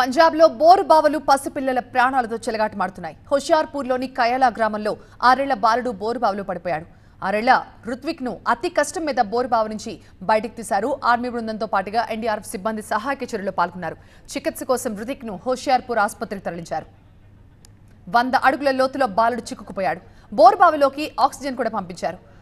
పంజాబ్లో బోరు బావలు పసిపిల్లల ప్రాణాలతో చెలగాటమాడుతున్నాయి హోషియార్పూర్లోని కయాలా గ్రామంలో ఆరేళ్ల బాలుడు బోరు బావలో పడిపోయాడు ఆరేళ్ల ను అతి కష్టం మీద బోరుబావ నుంచి బయటకు తీశారు ఆర్మీ బృందంతో పాటుగా ఎన్డీఆర్ఎఫ్ సిబ్బంది సహాయక చర్యలో పాల్గొన్నారు చికిత్స కోసం ను హుషియార్పూర్ ఆసుపత్రికి తరలించారు వంద అడుగుల లోతులో బాలుడు చిక్కుకుపోయాడు బోరుబావిలోకి ఆక్సిజన్ కూడా పంపించారు